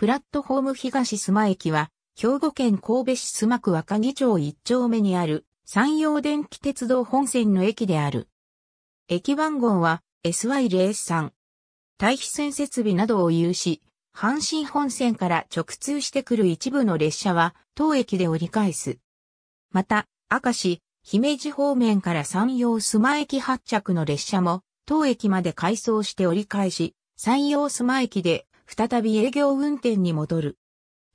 プラットホーム東須磨駅は、兵庫県神戸市須磨区若木町一丁目にある、山陽電気鉄道本線の駅である。駅番号は SY03。対比線設備などを有し、阪神本線から直通してくる一部の列車は、当駅で折り返す。また、明石、姫路方面から山陽須磨駅発着の列車も、当駅まで回送して折り返し、山陽須磨駅で再び営業運転に戻る。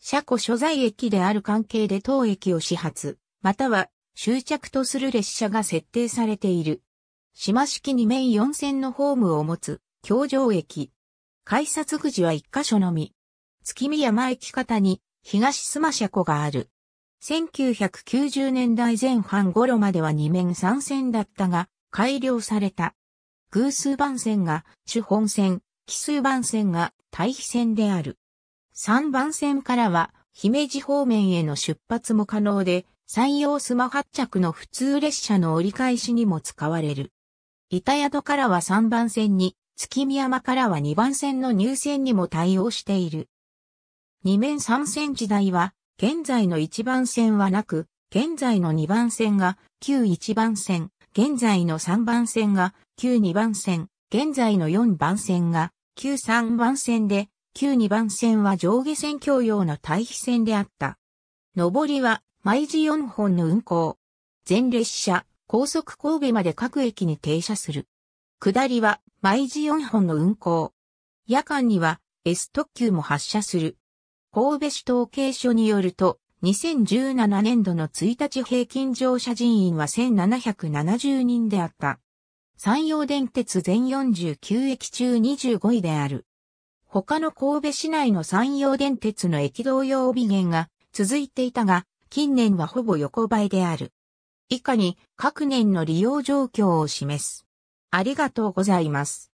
車庫所在駅である関係で当駅を始発、または終着とする列車が設定されている。島式2面4線のホームを持つ、京城駅。改札口は1箇所のみ。月見山駅方に東須磨車庫がある。1990年代前半頃までは2面3線だったが、改良された。偶数番線が主本線、奇数番線が対比線である。3番線からは、姫路方面への出発も可能で、山陽スマ発着の普通列車の折り返しにも使われる。板宿からは3番線に、月見山からは2番線の入線にも対応している。2面3線時代は、現在の1番線はなく、現在の2番線が旧1番線、現在の3番線が旧2番線、現在の4番線が旧3番線で、旧2番線は上下線共用の対比線であった。上りは、毎時4本の運行。全列車、高速神戸まで各駅に停車する。下りは、毎時4本の運行。夜間には、S 特急も発車する。神戸市統計所によると、2017年度の1日平均乗車人員は1770人であった。山陽電鉄全49駅中25位である。他の神戸市内の山陽電鉄の駅同様帯限が続いていたが、近年はほぼ横ばいである。以下に各年の利用状況を示す。ありがとうございます。